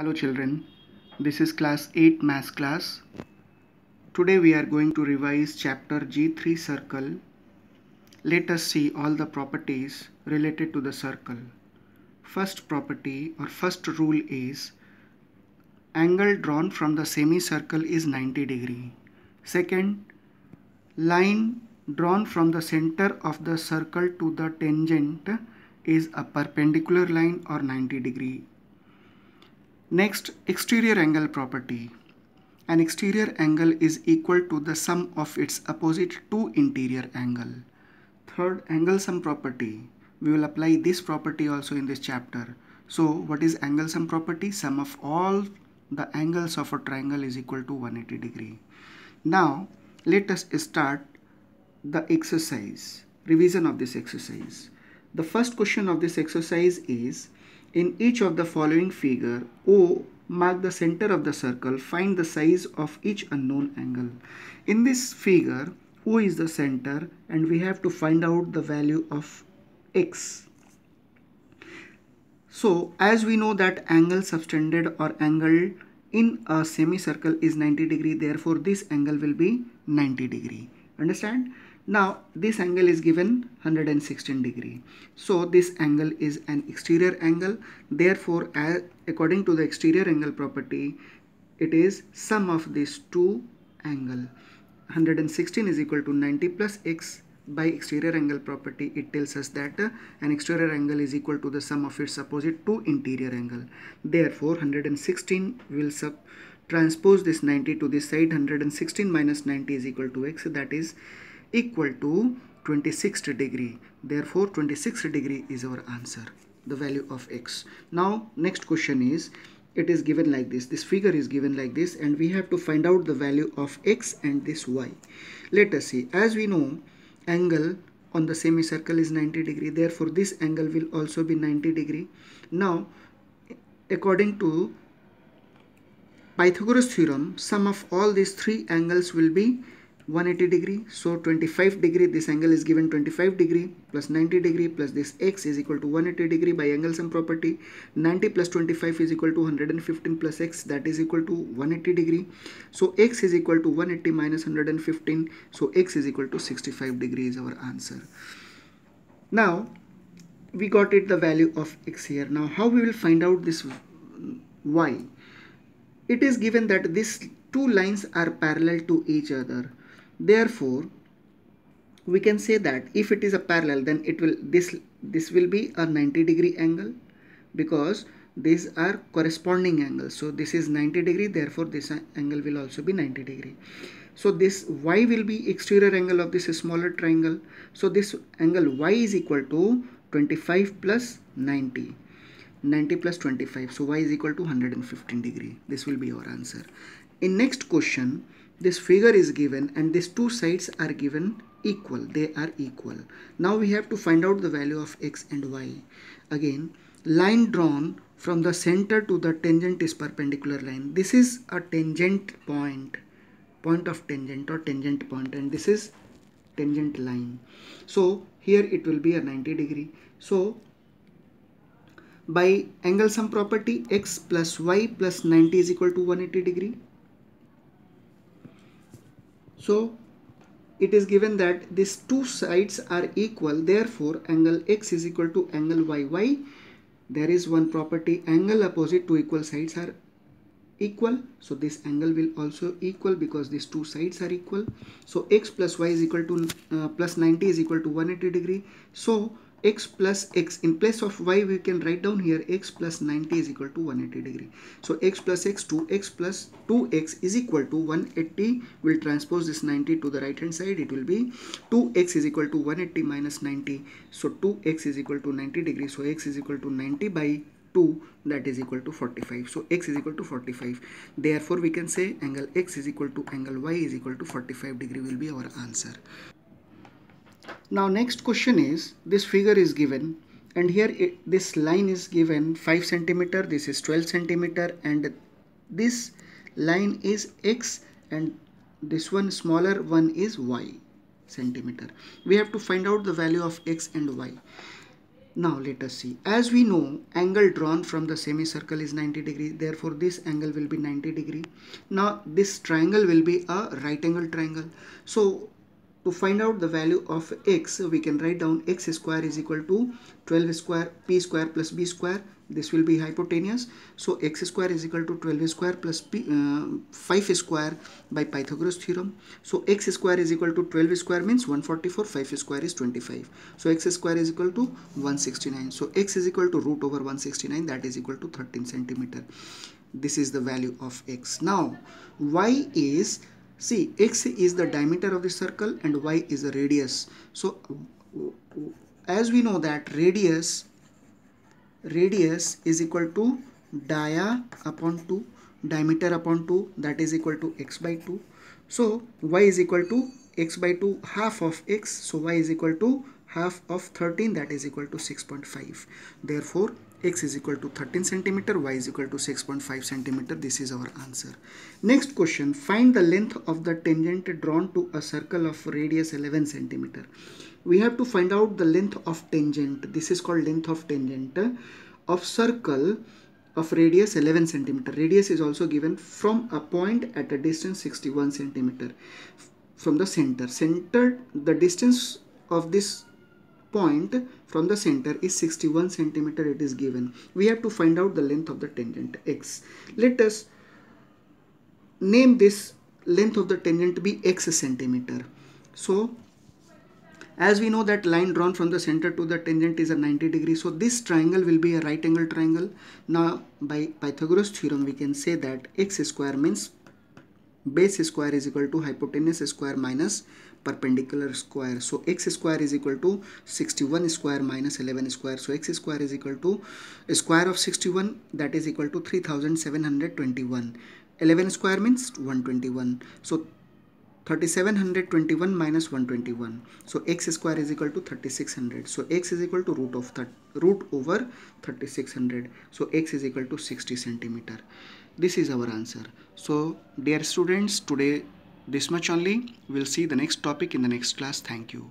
Hello children, this is class 8 mass class. Today we are going to revise chapter G3 circle. Let us see all the properties related to the circle. First property or first rule is angle drawn from the semicircle is 90 degree. Second, line drawn from the center of the circle to the tangent is a perpendicular line or 90 degree Next, exterior angle property. An exterior angle is equal to the sum of its opposite two interior angle. Third, angle sum property. We will apply this property also in this chapter. So what is angle sum property? Sum of all the angles of a triangle is equal to 180 degree. Now let us start the exercise, revision of this exercise. The first question of this exercise is in each of the following figure, O mark the center of the circle, find the size of each unknown angle. In this figure, O is the center and we have to find out the value of X. So as we know that angle subtended or angle in a semicircle is 90 degree therefore this angle will be 90 degree. Understand? Now this angle is given 116 degree. So this angle is an exterior angle. Therefore, according to the exterior angle property, it is sum of these two angle. 116 is equal to 90 plus x by exterior angle property it tells us that uh, an exterior angle is equal to the sum of its opposite to interior angle therefore 116 will sub transpose this 90 to this side 116 minus 90 is equal to x that is equal to 26 degree. Therefore, 26 degree is our answer, the value of x. Now, next question is, it is given like this. This figure is given like this and we have to find out the value of x and this y. Let us see. As we know, angle on the semicircle is 90 degree. Therefore, this angle will also be 90 degree. Now, according to Pythagoras theorem, sum of all these three angles will be 180 degree so 25 degree this angle is given 25 degree plus 90 degree plus this x is equal to 180 degree by angle sum property 90 plus 25 is equal to 115 plus x that is equal to 180 degree so x is equal to 180 minus 115 so x is equal to 65 degree is our answer now we got it the value of x here now how we will find out this y it is given that these two lines are parallel to each other therefore we can say that if it is a parallel then it will this this will be a 90 degree angle because these are corresponding angles so this is 90 degree therefore this angle will also be 90 degree so this y will be exterior angle of this smaller triangle so this angle y is equal to 25 plus 90 90 plus 25 so y is equal to 115 degree this will be your answer in next question this figure is given and these two sides are given equal they are equal now we have to find out the value of x and y again line drawn from the center to the tangent is perpendicular line this is a tangent point point of tangent or tangent point and this is tangent line so here it will be a 90 degree so by angle sum property x plus y plus 90 is equal to 180 degree so it is given that these two sides are equal therefore angle x is equal to angle yy there is one property angle opposite two equal sides are equal so this angle will also equal because these two sides are equal so x plus y is equal to uh, plus 90 is equal to 180 degree so x plus x in place of y we can write down here x plus 90 is equal to 180 degree so x plus x 2x plus 2x is equal to 180 we'll transpose this 90 to the right hand side it will be 2x is equal to 180 minus 90 so 2x is equal to 90 degree so x is equal to 90 by 2 that is equal to 45 so x is equal to 45 therefore we can say angle x is equal to angle y is equal to 45 degree will be our answer now next question is this figure is given and here it, this line is given 5 centimeter this is 12 centimeter and this line is x and this one smaller one is y centimeter we have to find out the value of x and y now let us see as we know angle drawn from the semicircle is 90 degree therefore this angle will be 90 degree now this triangle will be a right angle triangle so to find out the value of x we can write down x square is equal to 12 square p square plus b square this will be hypotenuse so x square is equal to 12 square plus p uh, 5 square by pythagoras theorem so x square is equal to 12 square means 144 5 square is 25 so x square is equal to 169 so x is equal to root over 169 that is equal to 13 centimeter this is the value of x now y is See, x is the diameter of the circle and y is the radius. So, as we know that radius, radius is equal to dia upon 2, diameter upon 2, that is equal to x by 2. So, y is equal to x by 2 half of x. So, y is equal to half of 13 that is equal to 6.5. Therefore, x is equal to 13 centimeter y is equal to 6.5 centimeter this is our answer next question find the length of the tangent drawn to a circle of radius 11 centimeter we have to find out the length of tangent this is called length of tangent of circle of radius 11 centimeter radius is also given from a point at a distance 61 centimeter from the center center the distance of this point from the center is 61 centimeter it is given we have to find out the length of the tangent x let us name this length of the tangent be x centimeter so as we know that line drawn from the center to the tangent is a 90 degree so this triangle will be a right angle triangle now by Pythagoras theorem we can say that x square means base square is equal to hypotenuse square minus perpendicular square so x square is equal to 61 square minus 11 square so x square is equal to square of 61 that is equal to 3721 11 square means 121 so 3721 minus 121 so x square is equal to 3600 so x is equal to root of that root over 3600 so x is equal to 60 centimeter this is our answer so dear students today this much only we'll see the next topic in the next class thank you